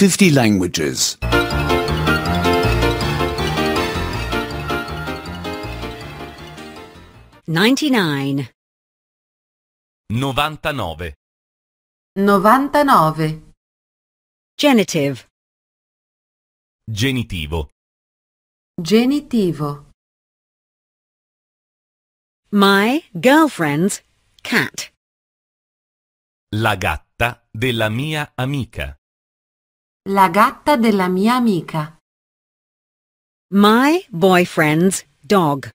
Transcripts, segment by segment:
50 languages. 99 99 99 Genitive Genitivo Genitivo My girlfriend's cat La gatta della mia amica la gatta della mia amica. My boyfriend's dog.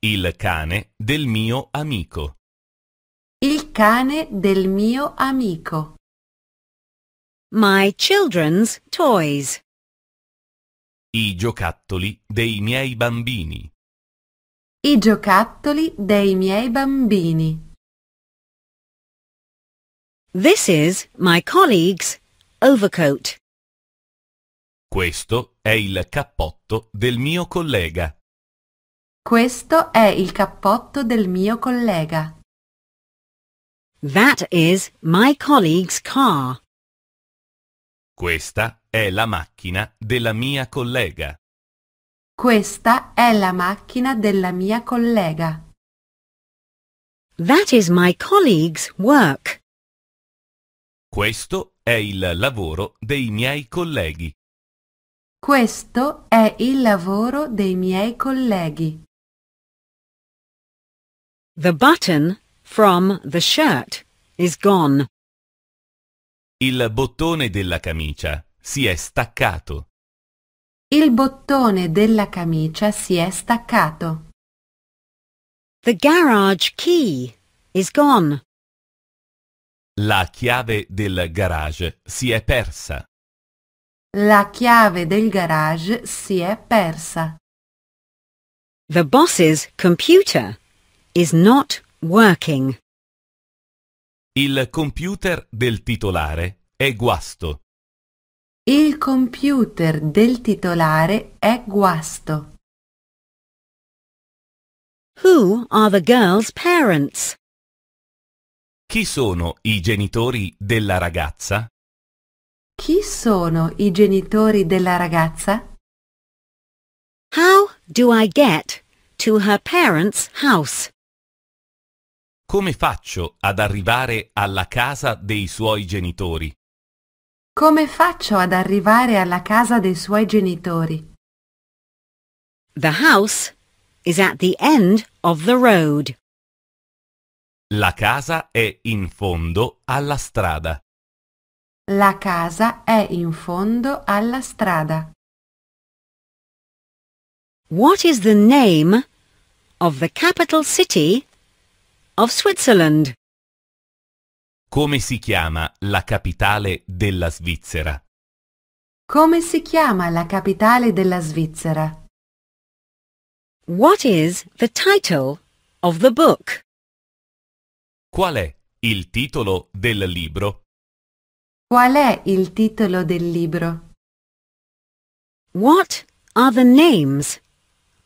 Il cane del mio amico. Il cane del mio amico. My children's toys. I giocattoli dei miei bambini. I giocattoli dei miei bambini. This is my colleague's overcoat. Questo è il cappotto del mio collega. Questo è il cappotto del mio collega. That is my colleague's car. Questa è la macchina della mia collega. Questa è la macchina della mia collega. That is my colleague's work. Questo è il lavoro dei miei colleghi. Questo è il lavoro dei miei colleghi. The button from the shirt is gone. Il bottone della camicia si è staccato. Il bottone della camicia si è staccato. The garage key is gone. La chiave del garage si è persa. La chiave del garage si è persa. The boss's computer is not working. Il computer del titolare è guasto. Il computer del titolare è guasto. Who are the girl's parents? Chi sono i genitori della ragazza? Chi sono i genitori della ragazza? How do I get to her parents' house? Come faccio ad arrivare alla casa dei suoi genitori? Come faccio ad arrivare alla casa dei suoi genitori? The house is at the end of the road. La casa è in fondo alla strada. La casa è in fondo alla strada. What is the name of the capital city of Switzerland? Come si chiama la capitale della Svizzera? Come si chiama la capitale della Svizzera? What is the title of the book? Qual è il titolo del libro? Qual è il titolo del libro? What are the names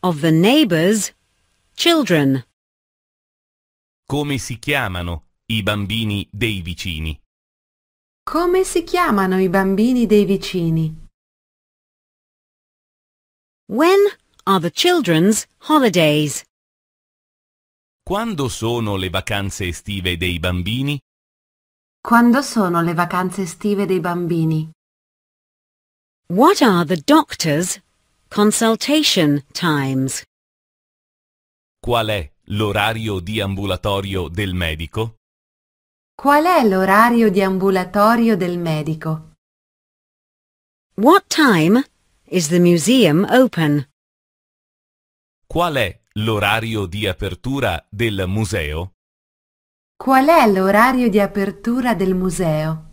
of the neighbors' children? Come si chiamano i bambini dei vicini? Come si chiamano i bambini dei vicini? When are the children's holidays? Quando sono le vacanze estive dei bambini? Quando sono le vacanze estive dei bambini? What are the doctor's consultation times? Qual è l'orario di ambulatorio del medico? Qual è l'orario di ambulatorio del medico? What time is the museum open? Qual è l'orario di apertura del museo? Qual è l'orario di apertura del museo?